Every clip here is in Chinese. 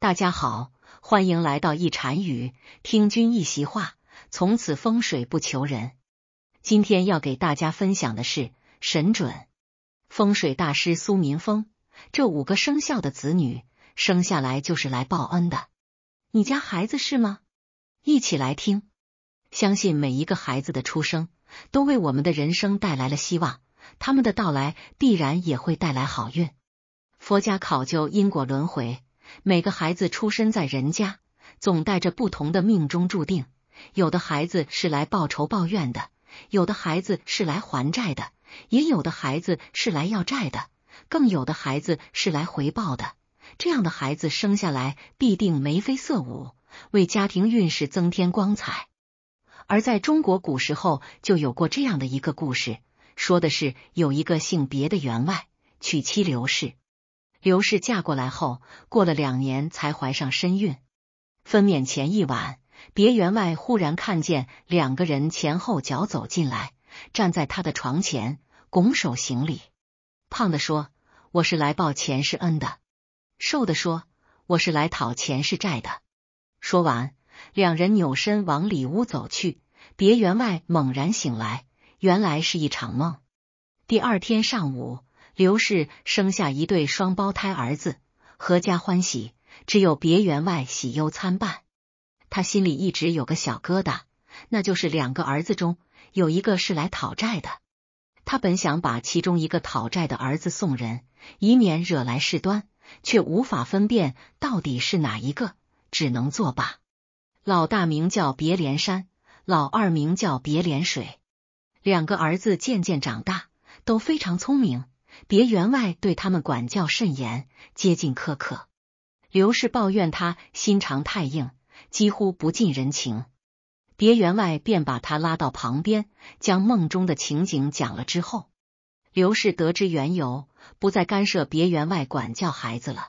大家好，欢迎来到一禅语，听君一席话，从此风水不求人。今天要给大家分享的是神准风水大师苏民峰这五个生肖的子女生下来就是来报恩的。你家孩子是吗？一起来听，相信每一个孩子的出生都为我们的人生带来了希望，他们的到来必然也会带来好运。佛家考究因果轮回。每个孩子出生在人家，总带着不同的命中注定。有的孩子是来报仇报怨的，有的孩子是来还债的，也有的孩子是来要债的，更有的孩子是来回报的。这样的孩子生下来必定眉飞色舞，为家庭运势增添光彩。而在中国古时候就有过这样的一个故事，说的是有一个姓别的员外娶妻刘氏。刘氏嫁过来后，过了两年才怀上身孕。分娩前一晚，别员外忽然看见两个人前后脚走进来，站在他的床前，拱手行礼。胖的说：“我是来报前世恩的。”瘦的说：“我是来讨前世债的。”说完，两人扭身往里屋走去。别员外猛然醒来，原来是一场梦。第二天上午。刘氏生下一对双胞胎儿子，阖家欢喜。只有别员外喜忧参半，他心里一直有个小疙瘩，那就是两个儿子中有一个是来讨债的。他本想把其中一个讨债的儿子送人，以免惹来事端，却无法分辨到底是哪一个，只能作罢。老大名叫别连山，老二名叫别连水。两个儿子渐渐长大，都非常聪明。别员外对他们管教甚严，接近苛刻。刘氏抱怨他心肠太硬，几乎不近人情。别员外便把他拉到旁边，将梦中的情景讲了之后，刘氏得知缘由，不再干涉别员外管教孩子了。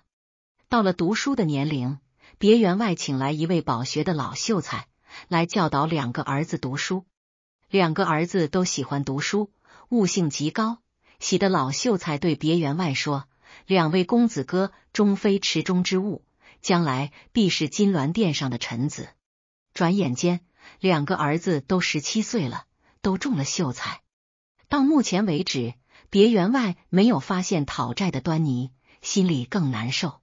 到了读书的年龄，别员外请来一位饱学的老秀才来教导两个儿子读书。两个儿子都喜欢读书，悟性极高。喜的老秀才对别员外说：“两位公子哥终非池中之物，将来必是金銮殿上的臣子。”转眼间，两个儿子都十七岁了，都中了秀才。到目前为止，别员外没有发现讨债的端倪，心里更难受。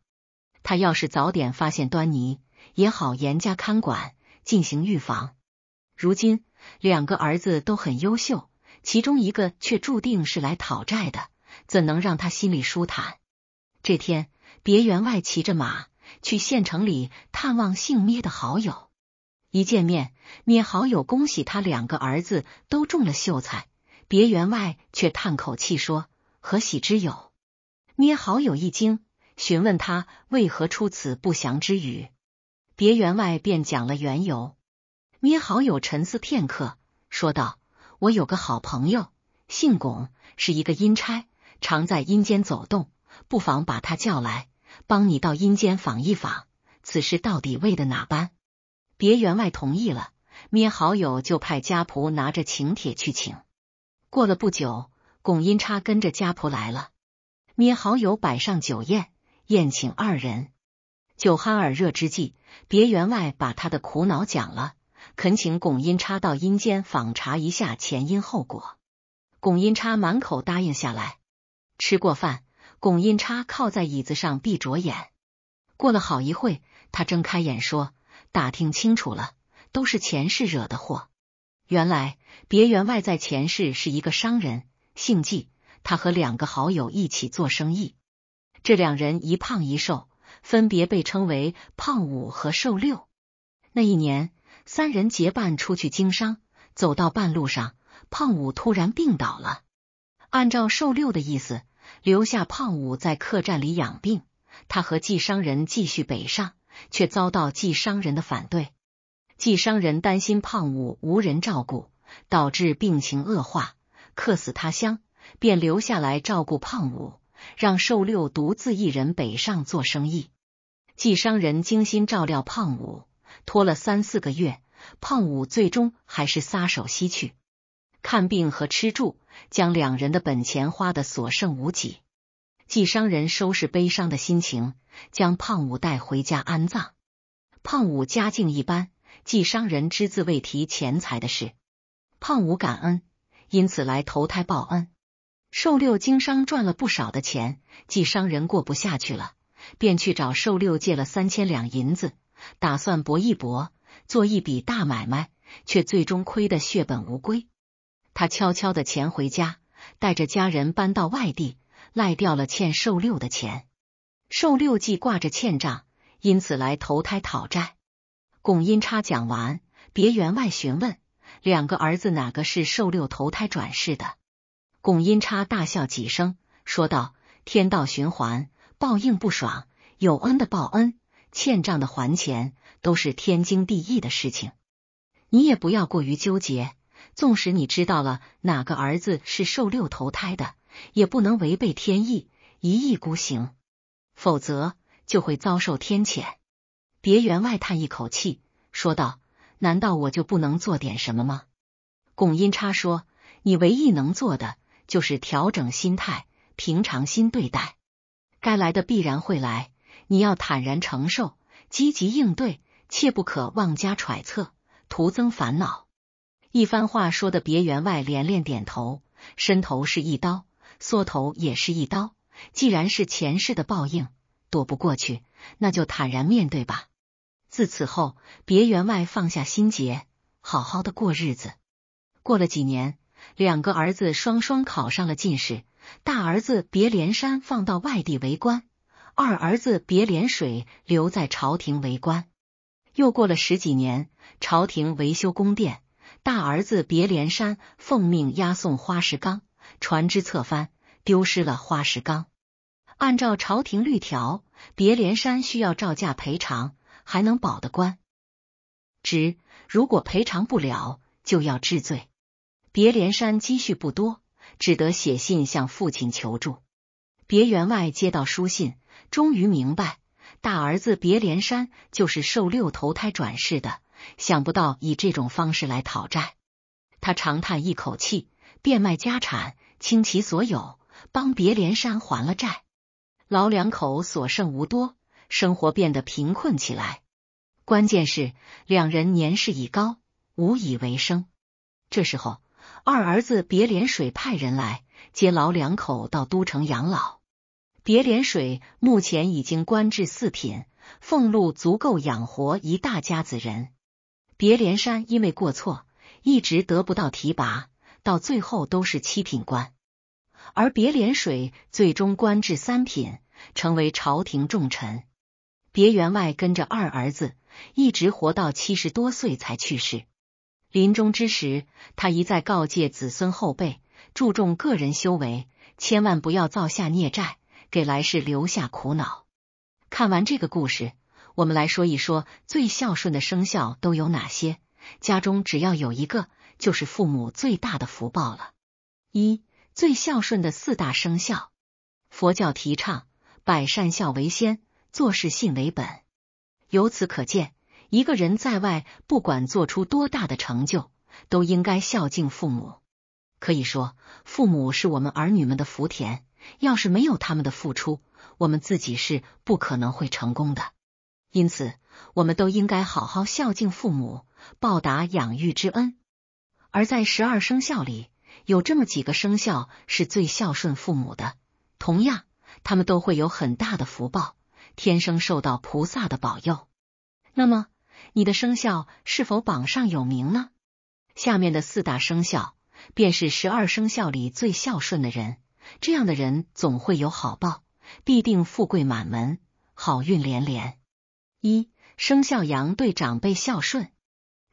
他要是早点发现端倪，也好严加看管，进行预防。如今，两个儿子都很优秀。其中一个却注定是来讨债的，怎能让他心里舒坦？这天，别员外骑着马去县城里探望姓咩的好友，一见面，咩好友恭喜他两个儿子都中了秀才。别员外却叹口气说：“何喜之有？”咩好友一惊，询问他为何出此不祥之语。别员外便讲了缘由。咩好友沉思片刻，说道。我有个好朋友，姓巩，是一个阴差，常在阴间走动，不妨把他叫来，帮你到阴间访一访，此事到底为的哪般？别员外同意了，咩好友就派家仆拿着请帖去请。过了不久，巩阴差跟着家仆来了，咩好友摆上酒宴，宴请二人。酒酣耳热之际，别员外把他的苦恼讲了。恳请龚音叉到阴间访查一下前因后果。龚音叉满口答应下来。吃过饭，龚音叉靠在椅子上闭着眼。过了好一会，他睁开眼说：“打听清楚了，都是前世惹的祸。原来别员外在前世是一个商人，姓纪。他和两个好友一起做生意，这两人一胖一瘦，分别被称为胖五和瘦六。那一年。”三人结伴出去经商，走到半路上，胖五突然病倒了。按照瘦六的意思，留下胖五在客栈里养病，他和寄商人继续北上，却遭到寄商人的反对。寄商人担心胖五无人照顾，导致病情恶化，客死他乡，便留下来照顾胖五，让瘦六独自一人北上做生意。寄商人精心照料胖五。拖了三四个月，胖五最终还是撒手西去。看病和吃住，将两人的本钱花的所剩无几。季商人收拾悲伤的心情，将胖五带回家安葬。胖五家境一般，季商人只字未提钱财的事。胖五感恩，因此来投胎报恩。寿六经商赚了不少的钱，季商人过不下去了，便去找寿六借了三千两银子。打算搏一搏，做一笔大买卖，却最终亏得血本无归。他悄悄的潜回家，带着家人搬到外地，赖掉了欠寿六的钱。寿六既挂着欠账，因此来投胎讨债。巩音差讲完，别员外询问两个儿子哪个是寿六投胎转世的。巩音差大笑几声，说道：“天道循环，报应不爽，有恩的报恩。”欠账的还钱都是天经地义的事情，你也不要过于纠结。纵使你知道了哪个儿子是受六投胎的，也不能违背天意，一意孤行，否则就会遭受天谴。别员外叹一口气说道：“难道我就不能做点什么吗？”巩音叉说：“你唯一能做的就是调整心态，平常心对待，该来的必然会来。”你要坦然承受，积极应对，切不可妄加揣测，徒增烦恼。一番话说的，别员外连连点头，伸头是一刀，缩头也是一刀。既然是前世的报应，躲不过去，那就坦然面对吧。自此后，别员外放下心结，好好的过日子。过了几年，两个儿子双双考上了进士，大儿子别连山放到外地为官。二儿子别连水留在朝廷为官。又过了十几年，朝廷维修宫殿，大儿子别连山奉命押送花石纲，船只侧翻，丢失了花石纲。按照朝廷律条，别连山需要照价赔偿，还能保得官值，如果赔偿不了，就要治罪。别连山积蓄不多，只得写信向父亲求助。别员外接到书信。终于明白，大儿子别连山就是受六投胎转世的，想不到以这种方式来讨债。他长叹一口气，变卖家产，倾其所有，帮别连山还了债。老两口所剩无多，生活变得贫困起来。关键是两人年事已高，无以为生。这时候，二儿子别连水派人来接老两口到都城养老。别连水目前已经官至四品，俸禄足够养活一大家子人。别连山因为过错，一直得不到提拔，到最后都是七品官。而别连水最终官至三品，成为朝廷重臣。别员外跟着二儿子一直活到七十多岁才去世，临终之时，他一再告诫子孙后辈，注重个人修为，千万不要造下孽债。给来世留下苦恼。看完这个故事，我们来说一说最孝顺的生肖都有哪些。家中只要有一个，就是父母最大的福报了。一最孝顺的四大生肖。佛教提倡百善孝为先，做事信为本。由此可见，一个人在外不管做出多大的成就，都应该孝敬父母。可以说，父母是我们儿女们的福田。要是没有他们的付出，我们自己是不可能会成功的。因此，我们都应该好好孝敬父母，报答养育之恩。而在十二生肖里，有这么几个生肖是最孝顺父母的，同样，他们都会有很大的福报，天生受到菩萨的保佑。那么，你的生肖是否榜上有名呢？下面的四大生肖便是十二生肖里最孝顺的人。这样的人总会有好报，必定富贵满门，好运连连。一生肖羊对长辈孝顺，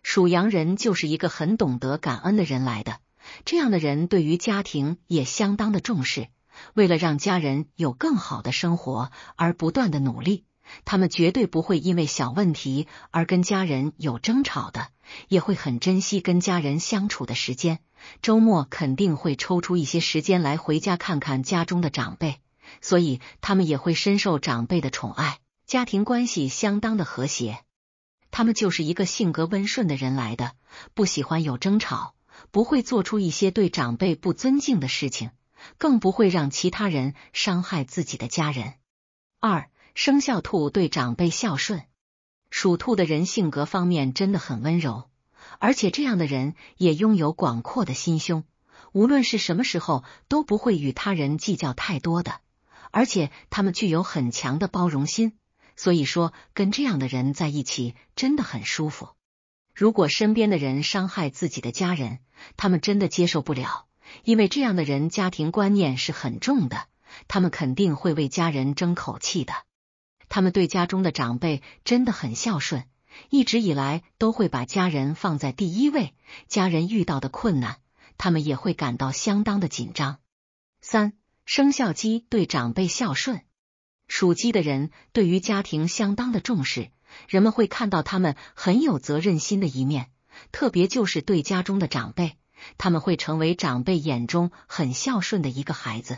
属羊人就是一个很懂得感恩的人来的。这样的人对于家庭也相当的重视，为了让家人有更好的生活而不断的努力，他们绝对不会因为小问题而跟家人有争吵的。也会很珍惜跟家人相处的时间，周末肯定会抽出一些时间来回家看看家中的长辈，所以他们也会深受长辈的宠爱，家庭关系相当的和谐。他们就是一个性格温顺的人来的，不喜欢有争吵，不会做出一些对长辈不尊敬的事情，更不会让其他人伤害自己的家人。二生肖兔对长辈孝顺。属兔的人性格方面真的很温柔，而且这样的人也拥有广阔的心胸，无论是什么时候都不会与他人计较太多的，而且他们具有很强的包容心，所以说跟这样的人在一起真的很舒服。如果身边的人伤害自己的家人，他们真的接受不了，因为这样的人家庭观念是很重的，他们肯定会为家人争口气的。他们对家中的长辈真的很孝顺，一直以来都会把家人放在第一位。家人遇到的困难，他们也会感到相当的紧张。三生肖鸡对长辈孝顺，属鸡的人对于家庭相当的重视，人们会看到他们很有责任心的一面，特别就是对家中的长辈，他们会成为长辈眼中很孝顺的一个孩子。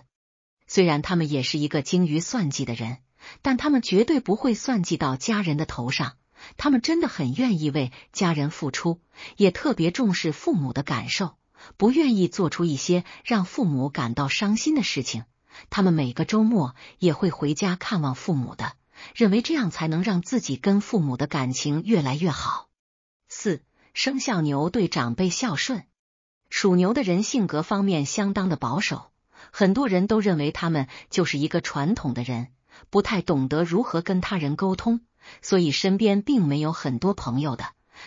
虽然他们也是一个精于算计的人。但他们绝对不会算计到家人的头上，他们真的很愿意为家人付出，也特别重视父母的感受，不愿意做出一些让父母感到伤心的事情。他们每个周末也会回家看望父母的，认为这样才能让自己跟父母的感情越来越好。四生肖牛对长辈孝顺，属牛的人性格方面相当的保守，很多人都认为他们就是一个传统的人。不太懂得如何跟他人沟通，所以身边并没有很多朋友的。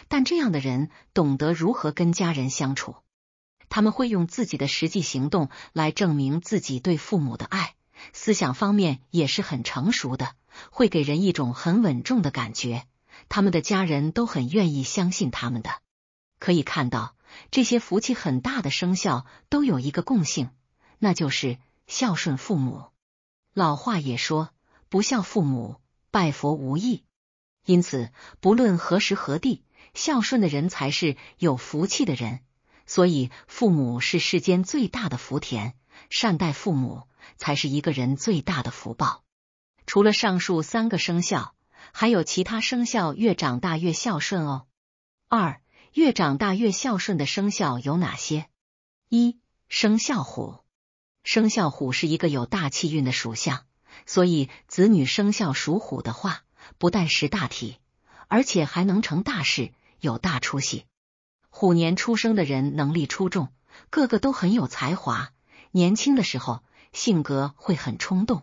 但这样的人懂得如何跟家人相处，他们会用自己的实际行动来证明自己对父母的爱。思想方面也是很成熟的，会给人一种很稳重的感觉。他们的家人都很愿意相信他们的。可以看到，这些福气很大的生肖都有一个共性，那就是孝顺父母。老话也说。不孝父母，拜佛无益。因此，不论何时何地，孝顺的人才是有福气的人。所以，父母是世间最大的福田，善待父母才是一个人最大的福报。除了上述三个生肖，还有其他生肖越长大越孝顺哦。二，越长大越孝顺的生肖有哪些？一，生肖虎。生肖虎是一个有大气运的属相。所以，子女生肖属虎的话，不但识大体，而且还能成大事，有大出息。虎年出生的人能力出众，个个都很有才华。年轻的时候性格会很冲动，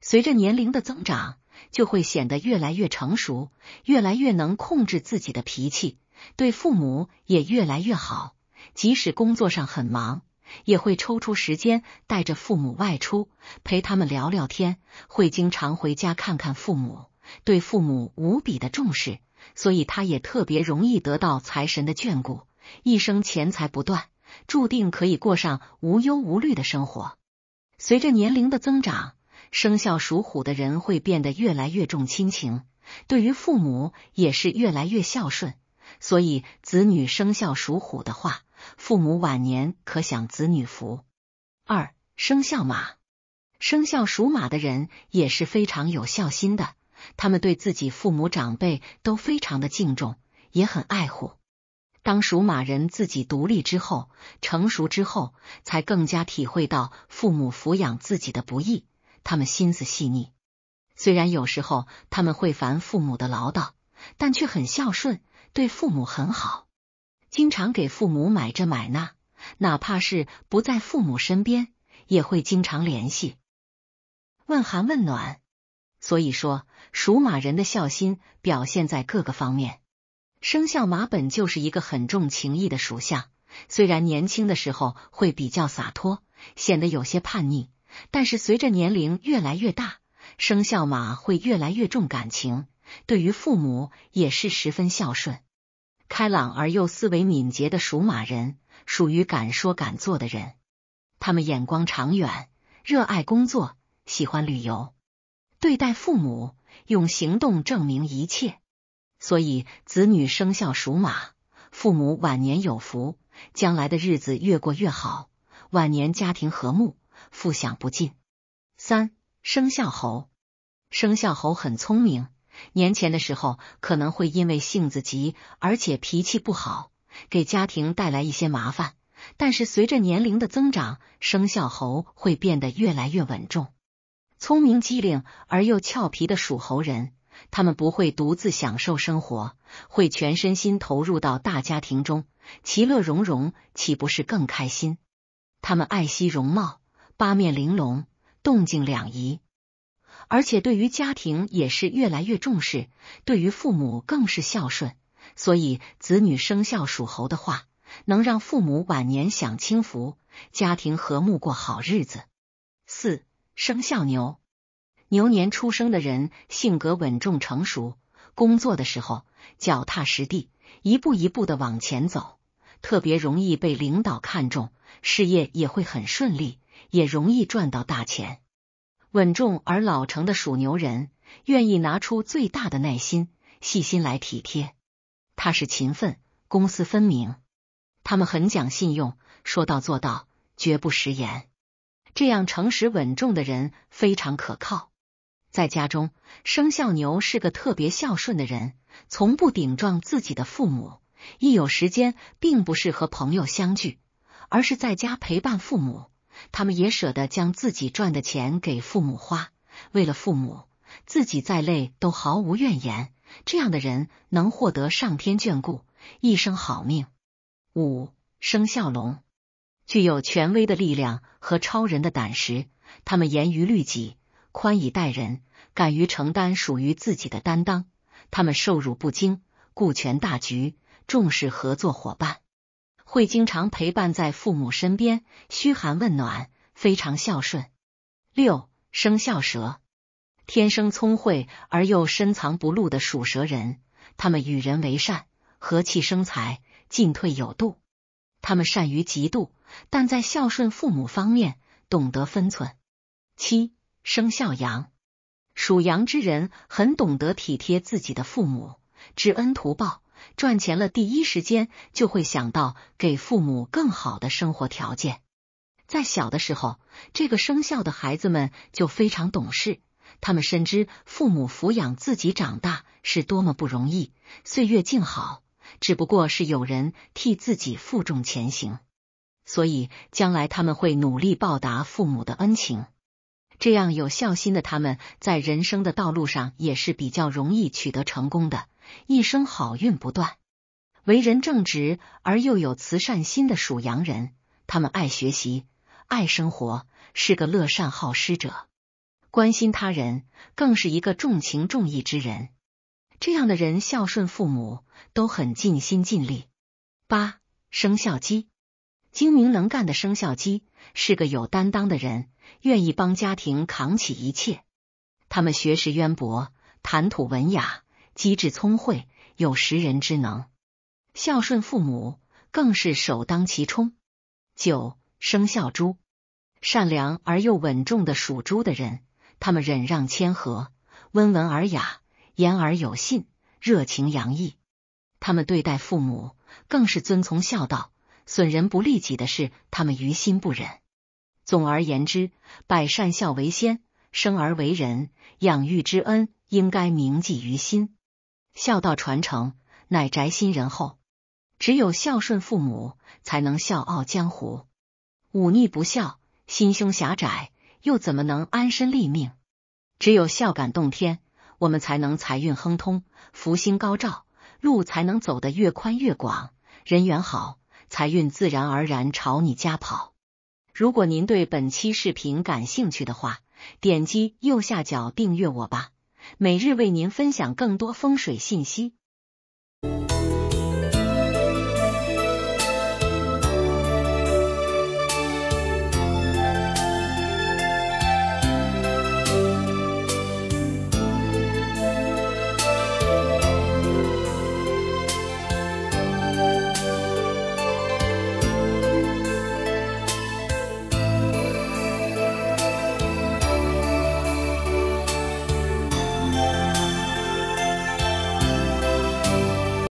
随着年龄的增长，就会显得越来越成熟，越来越能控制自己的脾气，对父母也越来越好。即使工作上很忙。也会抽出时间带着父母外出，陪他们聊聊天，会经常回家看看父母，对父母无比的重视，所以他也特别容易得到财神的眷顾，一生钱财不断，注定可以过上无忧无虑的生活。随着年龄的增长，生肖属虎的人会变得越来越重亲情，对于父母也是越来越孝顺，所以子女生肖属虎的话。父母晚年可享子女福。二生肖马，生肖属马的人也是非常有孝心的，他们对自己父母长辈都非常的敬重，也很爱护。当属马人自己独立之后，成熟之后，才更加体会到父母抚养自己的不易。他们心思细腻，虽然有时候他们会烦父母的唠叨，但却很孝顺，对父母很好。经常给父母买这买那，哪怕是不在父母身边，也会经常联系，问寒问暖。所以说，属马人的孝心表现在各个方面。生肖马本就是一个很重情义的属相，虽然年轻的时候会比较洒脱，显得有些叛逆，但是随着年龄越来越大，生肖马会越来越重感情，对于父母也是十分孝顺。开朗而又思维敏捷的属马人，属于敢说敢做的人。他们眼光长远，热爱工作，喜欢旅游。对待父母，用行动证明一切。所以，子女生肖属马，父母晚年有福，将来的日子越过越好，晚年家庭和睦，富享不尽。三生肖猴，生肖猴很聪明。年前的时候，可能会因为性子急而且脾气不好，给家庭带来一些麻烦。但是随着年龄的增长，生肖猴会变得越来越稳重、聪明、机灵而又俏皮的属猴人。他们不会独自享受生活，会全身心投入到大家庭中，其乐融融，岂不是更开心？他们爱惜容貌，八面玲珑，动静两宜。而且对于家庭也是越来越重视，对于父母更是孝顺，所以子女生肖属猴的话，能让父母晚年享清福，家庭和睦过好日子。四生肖牛，牛年出生的人性格稳重成熟，工作的时候脚踏实地，一步一步的往前走，特别容易被领导看中，事业也会很顺利，也容易赚到大钱。稳重而老成的属牛人，愿意拿出最大的耐心、细心来体贴。踏实勤奋，公私分明，他们很讲信用，说到做到，绝不食言。这样诚实稳重的人非常可靠。在家中，生肖牛是个特别孝顺的人，从不顶撞自己的父母。一有时间，并不是和朋友相聚，而是在家陪伴父母。他们也舍得将自己赚的钱给父母花，为了父母，自己再累都毫无怨言。这样的人能获得上天眷顾，一生好命。五生肖龙，具有权威的力量和超人的胆识，他们严于律己，宽以待人，敢于承担属于自己的担当。他们受辱不惊，顾全大局，重视合作伙伴。会经常陪伴在父母身边，嘘寒问暖，非常孝顺。六生肖蛇，天生聪慧而又深藏不露的属蛇人，他们与人为善，和气生财，进退有度。他们善于嫉妒，但在孝顺父母方面懂得分寸。七生肖羊，属羊之人很懂得体贴自己的父母，知恩图报。赚钱了，第一时间就会想到给父母更好的生活条件。在小的时候，这个生肖的孩子们就非常懂事，他们深知父母抚养自己长大是多么不容易。岁月静好，只不过是有人替自己负重前行。所以，将来他们会努力报答父母的恩情。这样有孝心的他们，在人生的道路上也是比较容易取得成功的。一生好运不断，为人正直而又有慈善心的属羊人，他们爱学习、爱生活，是个乐善好施者，关心他人，更是一个重情重义之人。这样的人孝顺父母，都很尽心尽力。八生肖鸡，精明能干的生肖鸡是个有担当的人，愿意帮家庭扛起一切。他们学识渊博，谈吐文雅。机智聪慧，有识人之能，孝顺父母更是首当其冲。九生肖猪，善良而又稳重的属猪的人，他们忍让谦和，温文尔雅，言而有信，热情洋溢。他们对待父母更是遵从孝道，损人不利己的事，他们于心不忍。总而言之，百善孝为先，生而为人，养育之恩应该铭记于心。孝道传承，乃宅心仁厚。只有孝顺父母，才能笑傲江湖。忤逆不孝，心胸狭窄，又怎么能安身立命？只有孝感动天，我们才能财运亨通，福星高照，路才能走得越宽越广，人缘好，财运自然而然朝你家跑。如果您对本期视频感兴趣的话，点击右下角订阅我吧。每日为您分享更多风水信息。